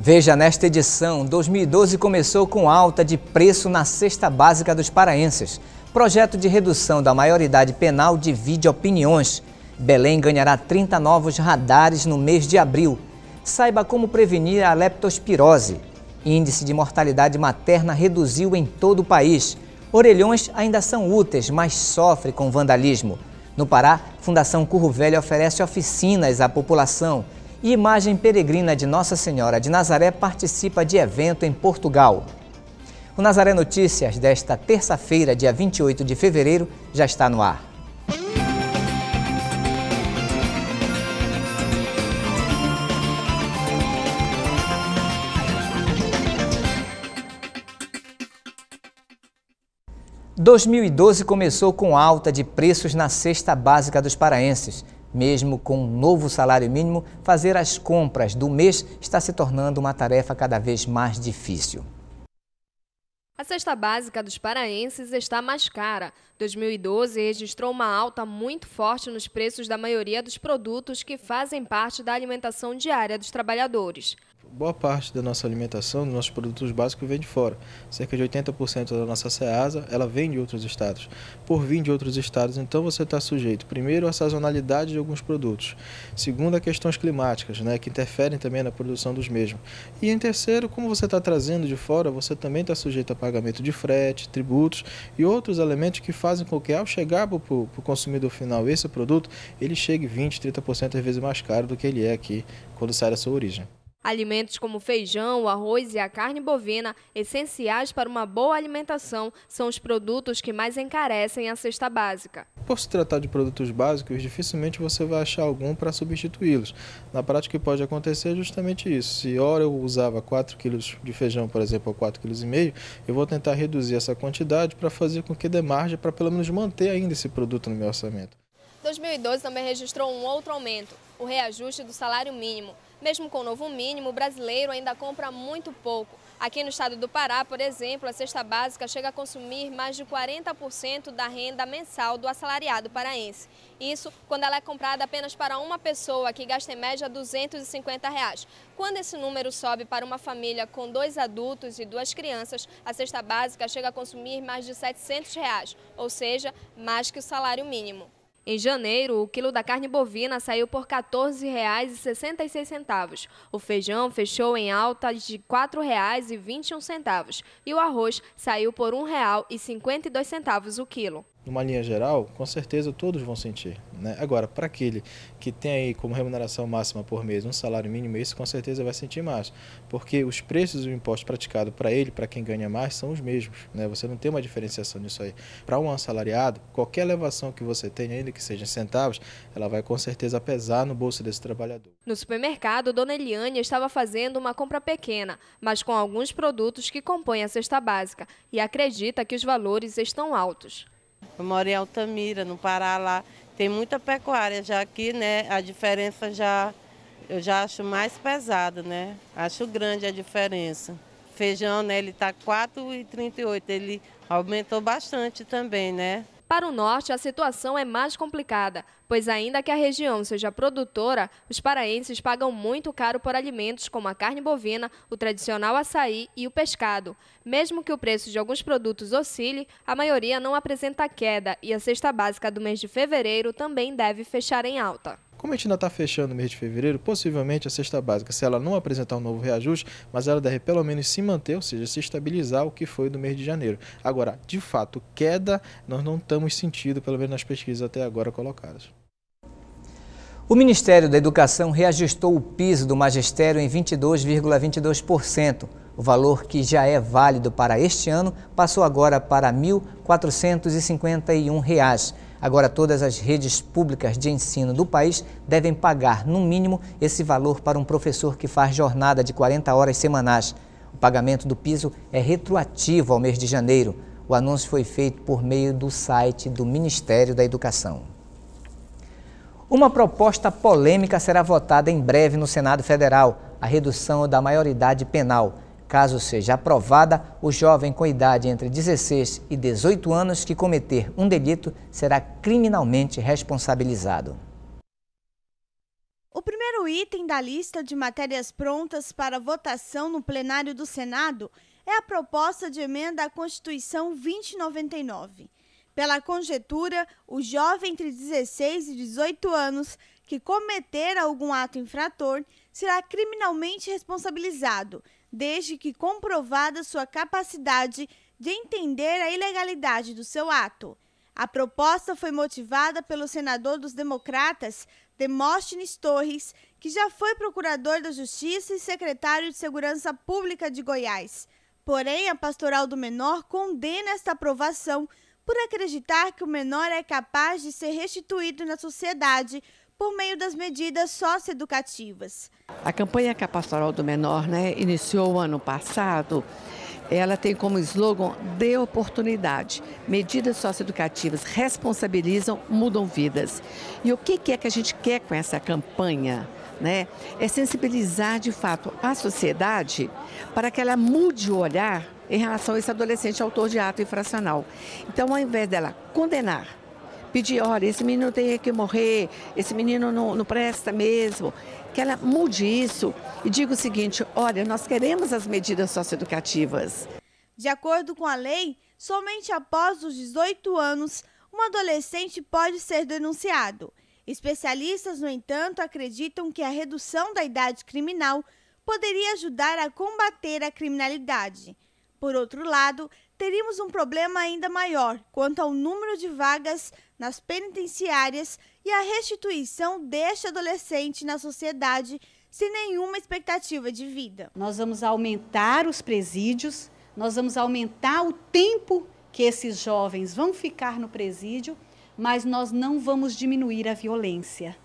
Veja nesta edição, 2012 começou com alta de preço na cesta básica dos paraenses. Projeto de redução da maioridade penal divide opiniões. Belém ganhará 30 novos radares no mês de abril. Saiba como prevenir a leptospirose. Índice de mortalidade materna reduziu em todo o país. Orelhões ainda são úteis, mas sofrem com vandalismo. No Pará, Fundação Curro Velho oferece oficinas à população e imagem peregrina de Nossa Senhora de Nazaré participa de evento em Portugal. O Nazaré Notícias desta terça-feira, dia 28 de fevereiro, já está no ar. Música 2012 começou com alta de preços na cesta básica dos paraenses, mesmo com um novo salário mínimo, fazer as compras do mês está se tornando uma tarefa cada vez mais difícil. A cesta básica dos paraenses está mais cara. 2012 registrou uma alta muito forte nos preços da maioria dos produtos que fazem parte da alimentação diária dos trabalhadores. Boa parte da nossa alimentação, dos nossos produtos básicos, vem de fora. Cerca de 80% da nossa ceasa, ela vem de outros estados. Por vir de outros estados, então você está sujeito, primeiro, à sazonalidade de alguns produtos. Segundo, a questões climáticas, né, que interferem também na produção dos mesmos. E em terceiro, como você está trazendo de fora, você também está sujeito a pagamento de frete, tributos e outros elementos que fazem com que, ao chegar para o consumidor final esse produto, ele chegue 20, 30% às vezes mais caro do que ele é aqui quando sai da sua origem. Alimentos como feijão, arroz e a carne bovina, essenciais para uma boa alimentação, são os produtos que mais encarecem a cesta básica. Por se tratar de produtos básicos, dificilmente você vai achar algum para substituí-los. Na prática, o que pode acontecer é justamente isso. Se ora eu usava 4 quilos de feijão, por exemplo, ou 4,5 kg, eu vou tentar reduzir essa quantidade para fazer com que dê margem para pelo menos manter ainda esse produto no meu orçamento. 2012 também registrou um outro aumento, o reajuste do salário mínimo. Mesmo com o novo mínimo, o brasileiro ainda compra muito pouco. Aqui no estado do Pará, por exemplo, a cesta básica chega a consumir mais de 40% da renda mensal do assalariado paraense. Isso quando ela é comprada apenas para uma pessoa, que gasta em média R$ 250. Reais. Quando esse número sobe para uma família com dois adultos e duas crianças, a cesta básica chega a consumir mais de R$ 700, reais, ou seja, mais que o salário mínimo. Em janeiro, o quilo da carne bovina saiu por R$ 14,66. O feijão fechou em alta de R$ 4,21 e o arroz saiu por R$ 1,52 o quilo numa linha geral, com certeza todos vão sentir. Né? Agora, para aquele que tem aí como remuneração máxima por mês um salário mínimo, esse com certeza vai sentir mais, porque os preços e imposto praticado para ele, para quem ganha mais, são os mesmos. Né? Você não tem uma diferenciação nisso aí. Para um assalariado, qualquer elevação que você tenha, ainda que seja em centavos, ela vai com certeza pesar no bolso desse trabalhador. No supermercado, Dona Eliane estava fazendo uma compra pequena, mas com alguns produtos que compõem a cesta básica, e acredita que os valores estão altos. Eu moro em Altamira, no Pará lá. Tem muita pecuária já aqui, né? A diferença já eu já acho mais pesada né? Acho grande a diferença. Feijão, né, ele tá 4,38, ele aumentou bastante também, né? Para o norte, a situação é mais complicada, pois ainda que a região seja produtora, os paraenses pagam muito caro por alimentos como a carne bovina, o tradicional açaí e o pescado. Mesmo que o preço de alguns produtos oscile, a maioria não apresenta queda e a cesta básica do mês de fevereiro também deve fechar em alta. Como a gente ainda está fechando o mês de fevereiro, possivelmente a cesta básica, se ela não apresentar um novo reajuste, mas ela deve pelo menos se manter, ou seja, se estabilizar o que foi do mês de janeiro. Agora, de fato, queda nós não estamos sentindo, pelo menos nas pesquisas até agora colocadas. O Ministério da Educação reajustou o piso do magistério em 22,22%. ,22%. O valor que já é válido para este ano passou agora para R$ 1.451. Agora, todas as redes públicas de ensino do país devem pagar, no mínimo, esse valor para um professor que faz jornada de 40 horas semanais. O pagamento do piso é retroativo ao mês de janeiro. O anúncio foi feito por meio do site do Ministério da Educação. Uma proposta polêmica será votada em breve no Senado Federal: a redução da maioridade penal. Caso seja aprovada, o jovem com idade entre 16 e 18 anos que cometer um delito será criminalmente responsabilizado. O primeiro item da lista de matérias prontas para votação no plenário do Senado é a proposta de emenda à Constituição 2099. Pela conjetura, o jovem entre 16 e 18 anos que cometer algum ato infrator será criminalmente responsabilizado, desde que comprovada sua capacidade de entender a ilegalidade do seu ato. A proposta foi motivada pelo senador dos Democratas, Demóstenes Torres, que já foi procurador da Justiça e secretário de Segurança Pública de Goiás. Porém, a pastoral do menor condena esta aprovação por acreditar que o menor é capaz de ser restituído na sociedade por meio das medidas socioeducativas. A campanha Capastoral do Menor né, iniciou o ano passado. Ela tem como slogan Dê oportunidade. Medidas socioeducativas responsabilizam, mudam vidas. E o que é que a gente quer com essa campanha? Né? É sensibilizar de fato a sociedade para que ela mude o olhar em relação a esse adolescente autor de ato infracional. Então, ao invés dela condenar, pedir, olha, esse menino tem que morrer, esse menino não, não presta mesmo, que ela mude isso e diga o seguinte, olha, nós queremos as medidas socioeducativas. De acordo com a lei, somente após os 18 anos, um adolescente pode ser denunciado. Especialistas, no entanto, acreditam que a redução da idade criminal poderia ajudar a combater a criminalidade. Por outro lado, teríamos um problema ainda maior quanto ao número de vagas nas penitenciárias e a restituição deste adolescente na sociedade sem nenhuma expectativa de vida. Nós vamos aumentar os presídios, nós vamos aumentar o tempo que esses jovens vão ficar no presídio, mas nós não vamos diminuir a violência.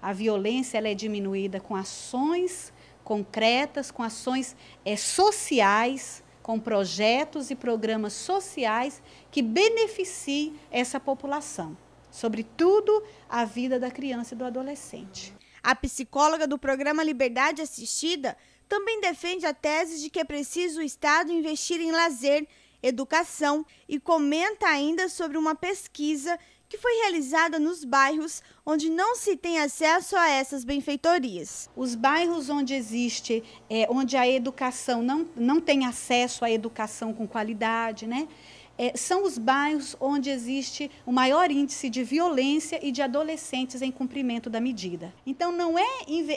A violência ela é diminuída com ações concretas, com ações é, sociais, com projetos e programas sociais que beneficiem essa população, sobretudo a vida da criança e do adolescente. A psicóloga do programa Liberdade Assistida também defende a tese de que é preciso o Estado investir em lazer, educação e comenta ainda sobre uma pesquisa que foi realizada nos bairros onde não se tem acesso a essas benfeitorias. Os bairros onde existe, é, onde a educação não, não tem acesso à educação com qualidade, né? É, são os bairros onde existe o maior índice de violência e de adolescentes em cumprimento da medida. Então, não é,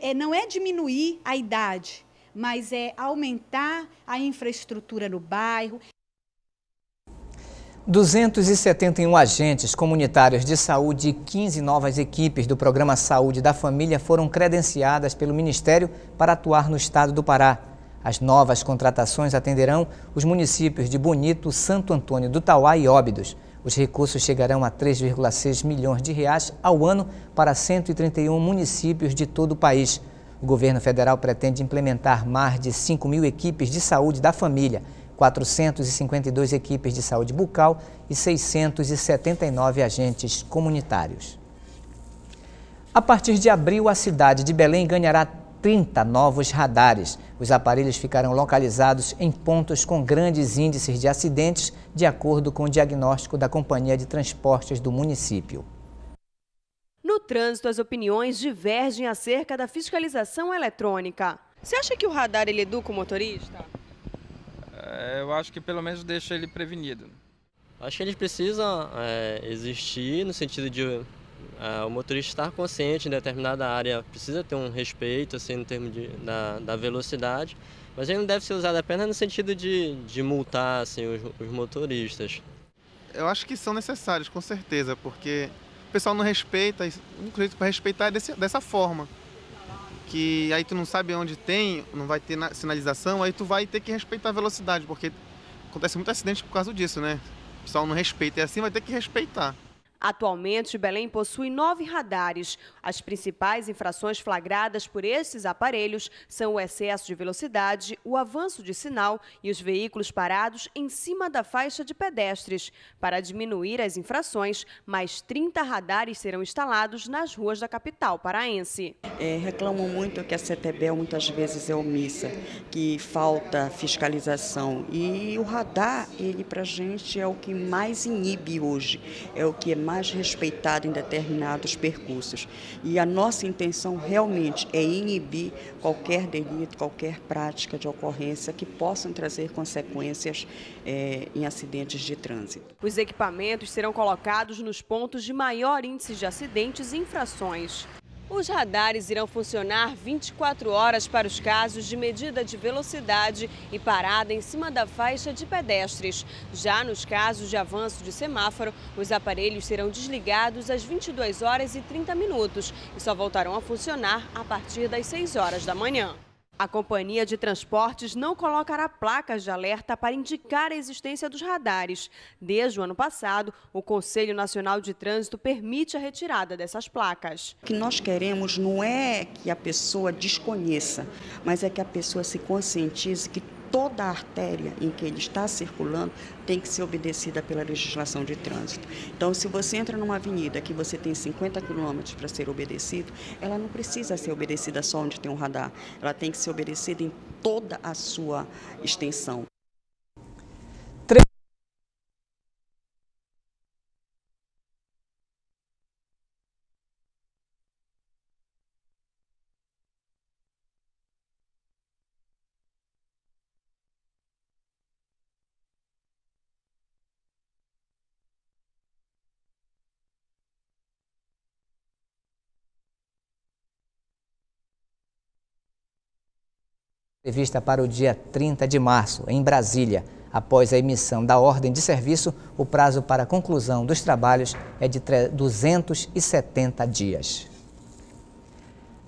é não é diminuir a idade, mas é aumentar a infraestrutura no bairro. 271 agentes comunitários de saúde e 15 novas equipes do Programa Saúde da Família foram credenciadas pelo Ministério para atuar no estado do Pará. As novas contratações atenderão os municípios de Bonito, Santo Antônio do Tauá e Óbidos. Os recursos chegarão a 3,6 milhões de reais ao ano para 131 municípios de todo o país. O governo federal pretende implementar mais de 5 mil equipes de saúde da família. 452 equipes de saúde bucal e 679 agentes comunitários. A partir de abril, a cidade de Belém ganhará 30 novos radares. Os aparelhos ficarão localizados em pontos com grandes índices de acidentes, de acordo com o diagnóstico da Companhia de Transportes do município. No trânsito, as opiniões divergem acerca da fiscalização eletrônica. Você acha que o radar ele educa o motorista? É, eu acho que pelo menos deixa ele prevenido. Acho que eles precisam é, existir no sentido de é, o motorista estar consciente em determinada área, precisa ter um respeito assim, no termo de, da, da velocidade, mas ele não deve ser usado apenas no sentido de, de multar assim, os, os motoristas. Eu acho que são necessários, com certeza, porque o pessoal não respeita, inclusive para respeitar é desse, dessa forma que aí tu não sabe onde tem, não vai ter sinalização, aí tu vai ter que respeitar a velocidade, porque acontece muito acidente por causa disso, né? O pessoal não respeita, e assim vai ter que respeitar. Atualmente, Belém possui nove radares. As principais infrações flagradas por esses aparelhos são o excesso de velocidade, o avanço de sinal e os veículos parados em cima da faixa de pedestres. Para diminuir as infrações, mais 30 radares serão instalados nas ruas da capital paraense. É, muito que a CETEBEL é muitas vezes é omissa, que falta fiscalização. E o radar, ele para a gente é o que mais inibe hoje, é o que é mais mais respeitado em determinados percursos. E a nossa intenção realmente é inibir qualquer delito, qualquer prática de ocorrência que possam trazer consequências é, em acidentes de trânsito. Os equipamentos serão colocados nos pontos de maior índice de acidentes e infrações. Os radares irão funcionar 24 horas para os casos de medida de velocidade e parada em cima da faixa de pedestres. Já nos casos de avanço de semáforo, os aparelhos serão desligados às 22 horas e 30 minutos e só voltarão a funcionar a partir das 6 horas da manhã. A companhia de transportes não colocará placas de alerta para indicar a existência dos radares. Desde o ano passado, o Conselho Nacional de Trânsito permite a retirada dessas placas. O que nós queremos não é que a pessoa desconheça, mas é que a pessoa se conscientize que toda a artéria em que ele está circulando tem que ser obedecida pela legislação de trânsito. Então, se você entra numa avenida que você tem 50 quilômetros para ser obedecido, ela não precisa ser obedecida só onde tem um radar, ela tem que ser obedecida em toda a sua extensão. prevista para o dia 30 de março, em Brasília. Após a emissão da ordem de serviço, o prazo para a conclusão dos trabalhos é de 270 dias.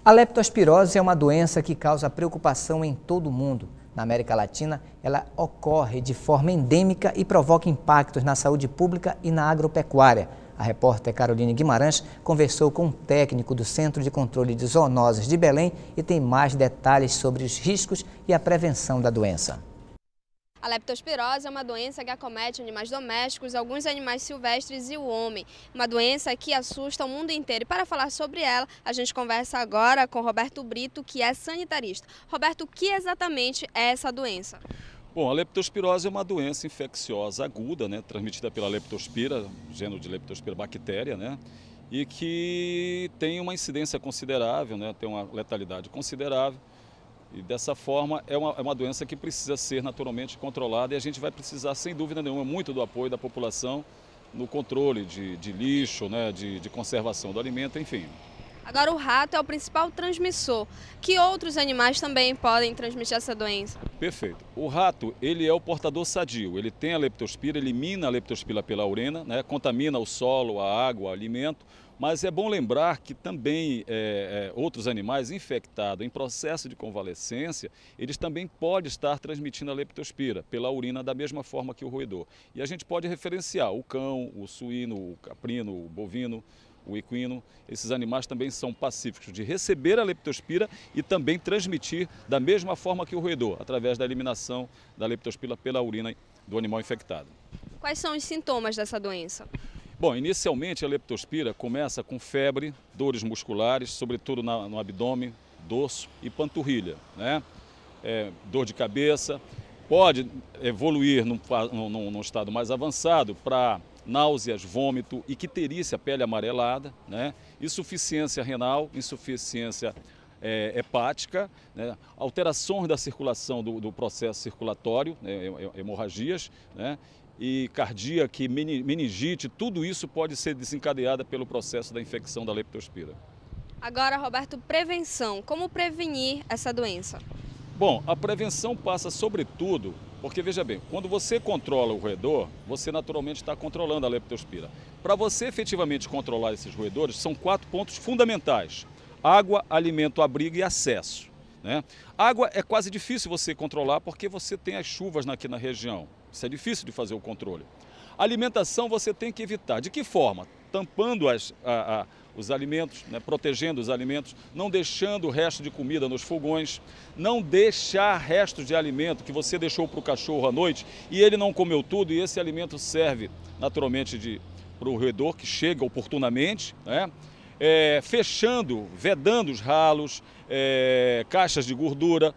A leptospirose é uma doença que causa preocupação em todo o mundo. Na América Latina, ela ocorre de forma endêmica e provoca impactos na saúde pública e na agropecuária. A repórter Caroline Guimarães conversou com um técnico do Centro de Controle de Zoonoses de Belém e tem mais detalhes sobre os riscos e a prevenção da doença. A leptospirose é uma doença que acomete animais domésticos, alguns animais silvestres e o homem. Uma doença que assusta o mundo inteiro. E para falar sobre ela, a gente conversa agora com Roberto Brito, que é sanitarista. Roberto, o que exatamente é essa doença? Bom, a leptospirose é uma doença infecciosa aguda, né, transmitida pela leptospira, gênero de leptospira bactéria, né, e que tem uma incidência considerável, né, tem uma letalidade considerável. E dessa forma é uma, é uma doença que precisa ser naturalmente controlada e a gente vai precisar, sem dúvida nenhuma, muito do apoio da população no controle de, de lixo, né, de, de conservação do alimento, enfim. Agora o rato é o principal transmissor. Que outros animais também podem transmitir essa doença? Perfeito. O rato, ele é o portador sadio. Ele tem a leptospira, elimina a leptospira pela urina, né? contamina o solo, a água, o alimento. Mas é bom lembrar que também é, é, outros animais infectados em processo de convalescência, eles também podem estar transmitindo a leptospira pela urina da mesma forma que o roedor. E a gente pode referenciar o cão, o suíno, o caprino, o bovino, o equino, esses animais também são pacíficos de receber a leptospira e também transmitir da mesma forma que o roedor, através da eliminação da leptospira pela urina do animal infectado. Quais são os sintomas dessa doença? Bom, inicialmente a leptospira começa com febre, dores musculares, sobretudo no abdômen, dorso e panturrilha, né? É, dor de cabeça, pode evoluir num, num, num estado mais avançado para náuseas, vômito, e quiterícia, pele amarelada, né? insuficiência renal, insuficiência é, hepática, né? alterações da circulação do, do processo circulatório, né? hemorragias, né? e cardíaca, meningite, tudo isso pode ser desencadeada pelo processo da infecção da leptospira. Agora, Roberto, prevenção. Como prevenir essa doença? Bom, a prevenção passa sobretudo, porque veja bem, quando você controla o roedor, você naturalmente está controlando a leptospira. Para você efetivamente controlar esses roedores, são quatro pontos fundamentais: água, alimento, abrigo e acesso. Né? Água é quase difícil você controlar porque você tem as chuvas aqui na região. Isso é difícil de fazer o controle. Alimentação você tem que evitar. De que forma? Tampando as, a, a os alimentos, né, protegendo os alimentos, não deixando o resto de comida nos fogões, não deixar restos de alimento que você deixou para o cachorro à noite e ele não comeu tudo e esse alimento serve naturalmente para o roedor que chega oportunamente, né? É, fechando, vedando os ralos, é, caixas de gordura,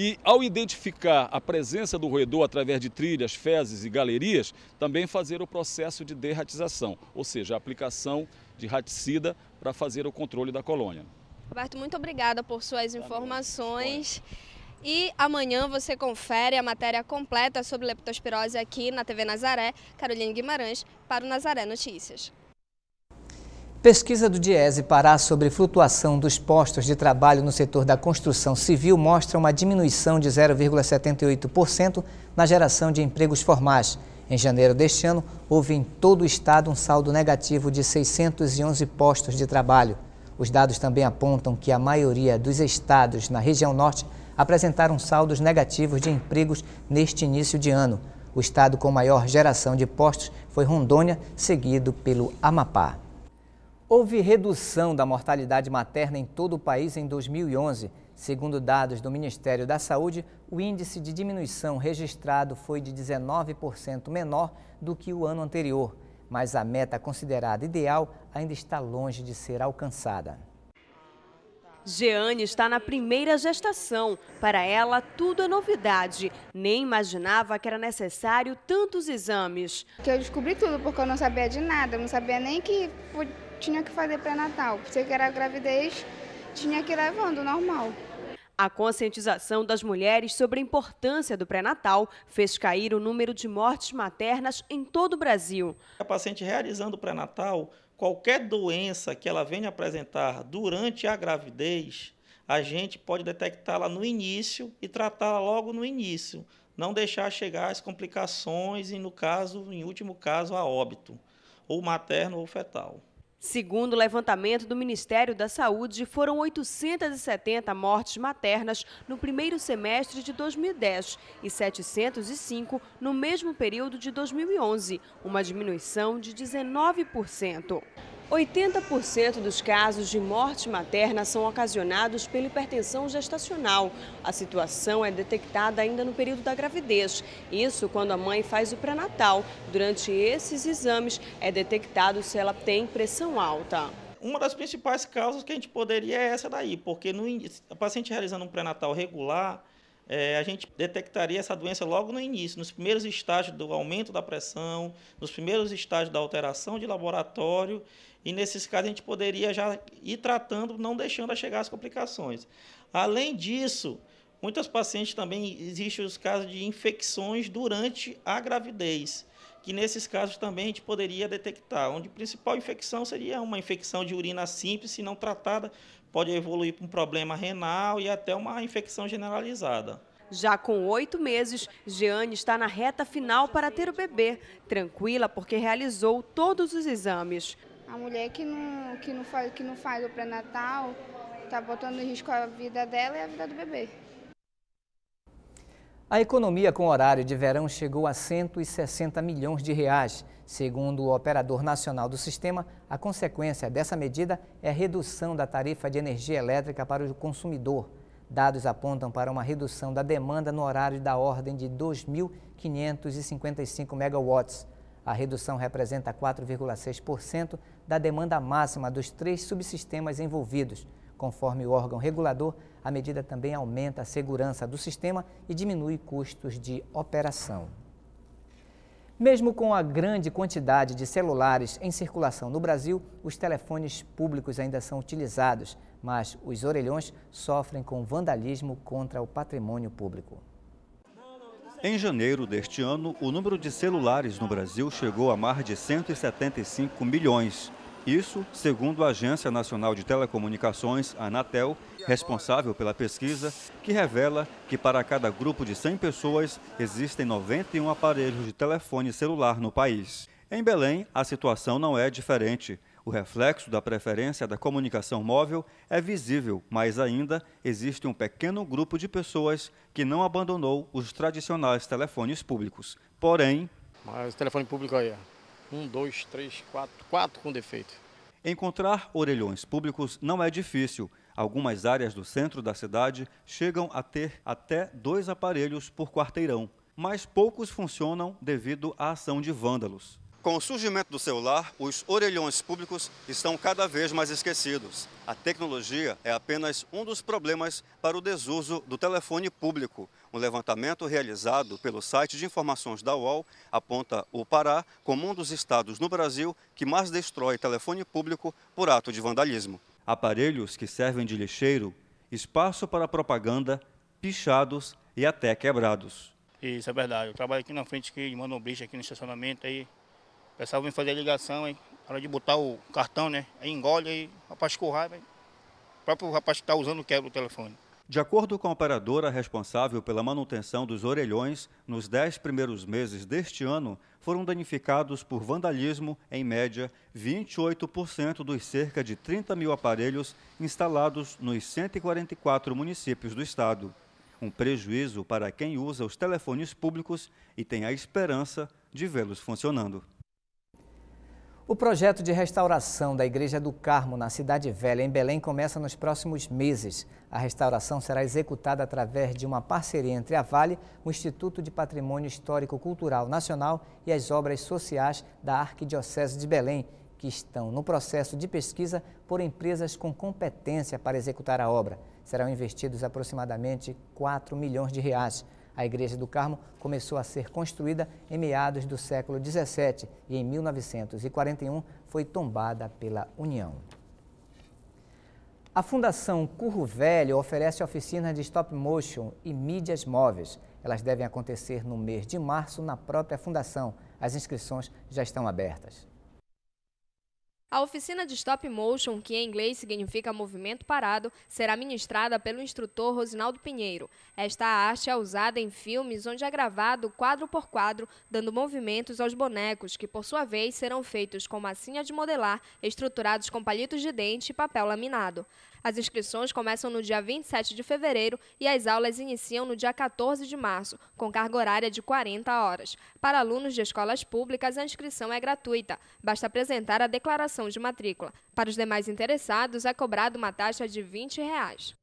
e ao identificar a presença do roedor através de trilhas, fezes e galerias, também fazer o processo de derratização, ou seja, a aplicação de raticida para fazer o controle da colônia. Roberto, muito obrigada por suas informações. E amanhã você confere a matéria completa sobre leptospirose aqui na TV Nazaré. Carolina Guimarães para o Nazaré Notícias. Pesquisa do Diese Pará sobre flutuação dos postos de trabalho no setor da construção civil mostra uma diminuição de 0,78% na geração de empregos formais. Em janeiro deste ano, houve em todo o estado um saldo negativo de 611 postos de trabalho. Os dados também apontam que a maioria dos estados na região norte apresentaram saldos negativos de empregos neste início de ano. O estado com maior geração de postos foi Rondônia, seguido pelo Amapá. Houve redução da mortalidade materna em todo o país em 2011. Segundo dados do Ministério da Saúde, o índice de diminuição registrado foi de 19% menor do que o ano anterior, mas a meta considerada ideal ainda está longe de ser alcançada. Jeane está na primeira gestação. Para ela, tudo é novidade. Nem imaginava que era necessário tantos exames. Que eu descobri tudo porque eu não sabia de nada, não sabia nem que tinha que fazer pré-natal. Pensei que era gravidez, tinha que ir levando, normal. A conscientização das mulheres sobre a importância do pré-natal fez cair o número de mortes maternas em todo o Brasil. A paciente realizando o pré-natal qualquer doença que ela venha apresentar durante a gravidez, a gente pode detectá-la no início e tratá-la logo no início, não deixar chegar as complicações e, no caso, em último caso, a óbito, ou materno ou fetal. Segundo o levantamento do Ministério da Saúde, foram 870 mortes maternas no primeiro semestre de 2010 e 705 no mesmo período de 2011, uma diminuição de 19%. 80% dos casos de morte materna são ocasionados pela hipertensão gestacional. A situação é detectada ainda no período da gravidez. Isso quando a mãe faz o pré-natal. Durante esses exames é detectado se ela tem pressão alta. Uma das principais causas que a gente poderia é essa daí, porque no, a paciente realizando um pré-natal regular, é, a gente detectaria essa doença logo no início, nos primeiros estágios do aumento da pressão, nos primeiros estágios da alteração de laboratório, e nesses casos a gente poderia já ir tratando, não deixando a chegar as complicações. Além disso, muitas pacientes também existem os casos de infecções durante a gravidez, que nesses casos também a gente poderia detectar, onde a principal infecção seria uma infecção de urina simples, se não tratada pode evoluir para um problema renal e até uma infecção generalizada. Já com oito meses, Jeane está na reta final para ter o bebê, tranquila porque realizou todos os exames. A mulher que não, que não, faz, que não faz o pré-natal está botando em risco a vida dela e a vida do bebê. A economia com horário de verão chegou a 160 milhões de reais. Segundo o operador nacional do sistema, a consequência dessa medida é a redução da tarifa de energia elétrica para o consumidor. Dados apontam para uma redução da demanda no horário da ordem de 2.555 megawatts. A redução representa 4,6% da demanda máxima dos três subsistemas envolvidos. Conforme o órgão regulador, a medida também aumenta a segurança do sistema e diminui custos de operação. Mesmo com a grande quantidade de celulares em circulação no Brasil, os telefones públicos ainda são utilizados, mas os orelhões sofrem com vandalismo contra o patrimônio público. Em janeiro deste ano, o número de celulares no Brasil chegou a mais de 175 milhões. Isso, segundo a Agência Nacional de Telecomunicações, Anatel, responsável pela pesquisa, que revela que para cada grupo de 100 pessoas existem 91 aparelhos de telefone celular no país. Em Belém, a situação não é diferente. O reflexo da preferência da comunicação móvel é visível, mas ainda existe um pequeno grupo de pessoas que não abandonou os tradicionais telefones públicos. Porém. Mas o telefone público aí, é um, dois, três, quatro, quatro com defeito. Encontrar orelhões públicos não é difícil. Algumas áreas do centro da cidade chegam a ter até dois aparelhos por quarteirão, mas poucos funcionam devido à ação de vândalos. Com o surgimento do celular, os orelhões públicos estão cada vez mais esquecidos. A tecnologia é apenas um dos problemas para o desuso do telefone público, um levantamento realizado pelo site de informações da UOL aponta o Pará como um dos estados no Brasil que mais destrói telefone público por ato de vandalismo. Aparelhos que servem de lixeiro, espaço para propaganda, pichados e até quebrados. Isso é verdade. Eu trabalho aqui na frente aqui, de manobrista, aqui no estacionamento. Aí, o pessoal vem fazer a ligação, aí, na hora de botar o cartão, né? Aí engole, aí o rapaz corrai, o próprio rapaz que está usando quebra o telefone. De acordo com a operadora responsável pela manutenção dos orelhões, nos dez primeiros meses deste ano, foram danificados por vandalismo, em média, 28% dos cerca de 30 mil aparelhos instalados nos 144 municípios do estado. Um prejuízo para quem usa os telefones públicos e tem a esperança de vê-los funcionando. O projeto de restauração da Igreja do Carmo, na Cidade Velha, em Belém, começa nos próximos meses. A restauração será executada através de uma parceria entre a Vale, o Instituto de Patrimônio Histórico Cultural Nacional e as obras sociais da Arquidiocese de Belém, que estão no processo de pesquisa por empresas com competência para executar a obra. Serão investidos aproximadamente 4 milhões de reais. A Igreja do Carmo começou a ser construída em meados do século XVII e, em 1941, foi tombada pela União. A Fundação Curro Velho oferece oficinas de stop motion e mídias móveis. Elas devem acontecer no mês de março na própria fundação. As inscrições já estão abertas. A oficina de stop motion, que em inglês significa movimento parado, será ministrada pelo instrutor Rosinaldo Pinheiro. Esta arte é usada em filmes onde é gravado quadro por quadro, dando movimentos aos bonecos, que por sua vez serão feitos com massinha de modelar, estruturados com palitos de dente e papel laminado. As inscrições começam no dia 27 de fevereiro e as aulas iniciam no dia 14 de março, com carga horária de 40 horas. Para alunos de escolas públicas, a inscrição é gratuita. Basta apresentar a declaração de matrícula. Para os demais interessados, é cobrada uma taxa de R$ 20. Reais.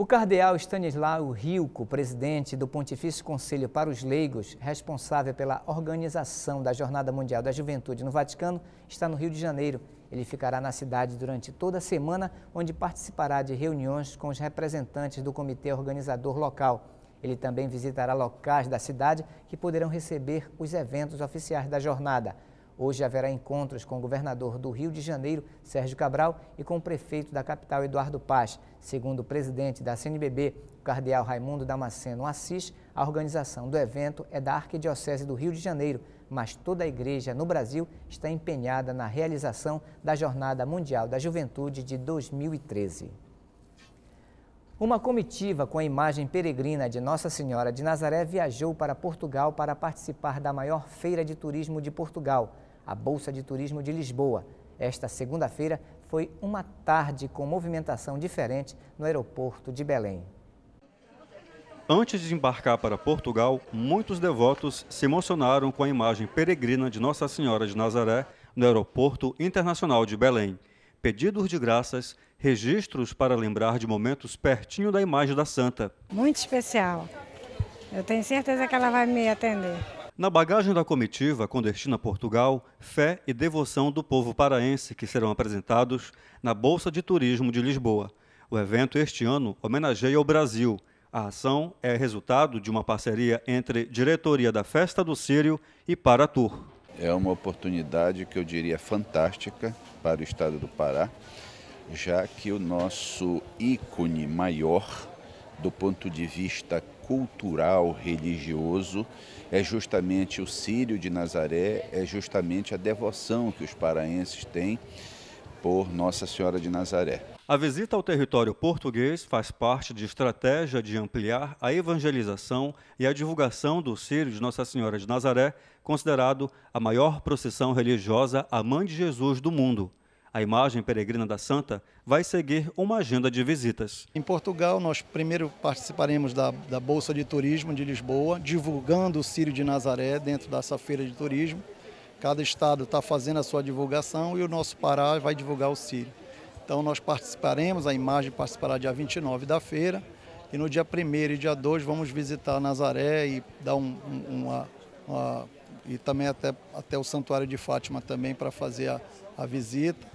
O cardeal Stanislau Rilco, presidente do Pontifício Conselho para os Leigos, responsável pela organização da Jornada Mundial da Juventude no Vaticano, está no Rio de Janeiro. Ele ficará na cidade durante toda a semana, onde participará de reuniões com os representantes do comitê organizador local. Ele também visitará locais da cidade que poderão receber os eventos oficiais da jornada. Hoje haverá encontros com o governador do Rio de Janeiro, Sérgio Cabral, e com o prefeito da capital, Eduardo Paz. Segundo o presidente da CNBB, o cardeal Raimundo Damasceno Assis, a organização do evento é da Arquidiocese do Rio de Janeiro, mas toda a igreja no Brasil está empenhada na realização da Jornada Mundial da Juventude de 2013. Uma comitiva com a imagem peregrina de Nossa Senhora de Nazaré viajou para Portugal para participar da maior feira de turismo de Portugal a Bolsa de Turismo de Lisboa. Esta segunda-feira foi uma tarde com movimentação diferente no aeroporto de Belém. Antes de embarcar para Portugal, muitos devotos se emocionaram com a imagem peregrina de Nossa Senhora de Nazaré no Aeroporto Internacional de Belém. Pedidos de graças, registros para lembrar de momentos pertinho da imagem da Santa. Muito especial. Eu tenho certeza que ela vai me atender. Na bagagem da comitiva com destino a Portugal, fé e devoção do povo paraense que serão apresentados na Bolsa de Turismo de Lisboa. O evento este ano homenageia o Brasil. A ação é resultado de uma parceria entre Diretoria da Festa do Sírio e Paratur. É uma oportunidade que eu diria fantástica para o estado do Pará, já que o nosso ícone maior do ponto de vista cultural religioso é justamente o Sírio de Nazaré, é justamente a devoção que os paraenses têm por Nossa Senhora de Nazaré. A visita ao território português faz parte de estratégia de ampliar a evangelização e a divulgação do Sírio de Nossa Senhora de Nazaré, considerado a maior procissão religiosa a Mãe de Jesus do mundo. A imagem peregrina da Santa vai seguir uma agenda de visitas. Em Portugal, nós primeiro participaremos da, da Bolsa de Turismo de Lisboa, divulgando o Círio de Nazaré dentro dessa feira de turismo. Cada estado está fazendo a sua divulgação e o nosso Pará vai divulgar o Círio. Então, nós participaremos, a imagem participará dia 29 da feira. E no dia 1 e dia 2 vamos visitar Nazaré e dar um, um, uma, uma, e também até, até o Santuário de Fátima também para fazer a, a visita.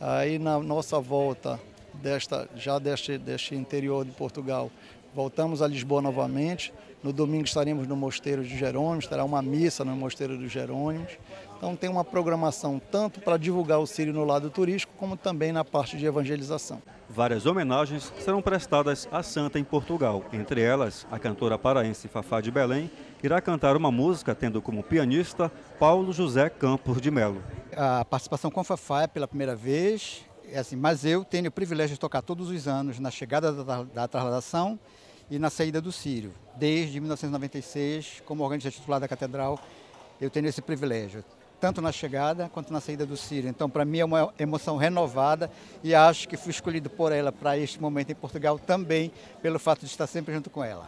Aí na nossa volta desta já deste, deste interior de Portugal, voltamos a Lisboa novamente. No domingo estaremos no Mosteiro de Jerônimos, terá uma missa no Mosteiro dos Jerônimos. Então tem uma programação tanto para divulgar o Sírio no lado turístico, como também na parte de evangelização. Várias homenagens serão prestadas à santa em Portugal. Entre elas, a cantora paraense Fafá de Belém irá cantar uma música tendo como pianista Paulo José Campos de Melo. A participação com a Fafá é pela primeira vez, é assim, mas eu tenho o privilégio de tocar todos os anos na chegada da, da trasladação e na saída do Sírio. Desde 1996, como organista titular da Catedral, eu tenho esse privilégio tanto na chegada quanto na saída do Círio. Então, para mim é uma emoção renovada e acho que fui escolhido por ela para este momento em Portugal também pelo fato de estar sempre junto com ela.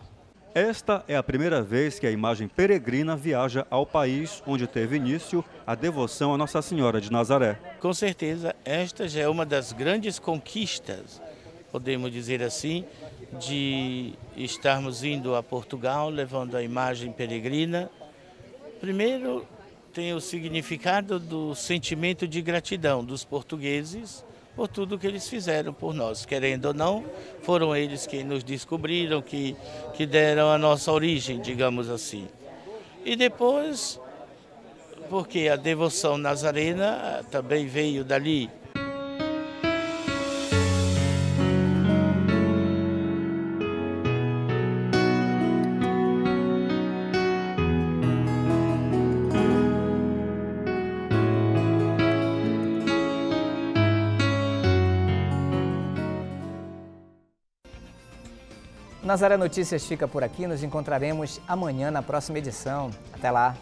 Esta é a primeira vez que a imagem peregrina viaja ao país onde teve início a devoção a Nossa Senhora de Nazaré. Com certeza, esta já é uma das grandes conquistas, podemos dizer assim, de estarmos indo a Portugal levando a imagem peregrina. Primeiro, tem o significado do sentimento de gratidão dos portugueses por tudo que eles fizeram por nós. Querendo ou não, foram eles que nos descobriram, que, que deram a nossa origem, digamos assim. E depois, porque a devoção nazarena também veio dali, Nazaré Notícias fica por aqui. Nos encontraremos amanhã na próxima edição. Até lá!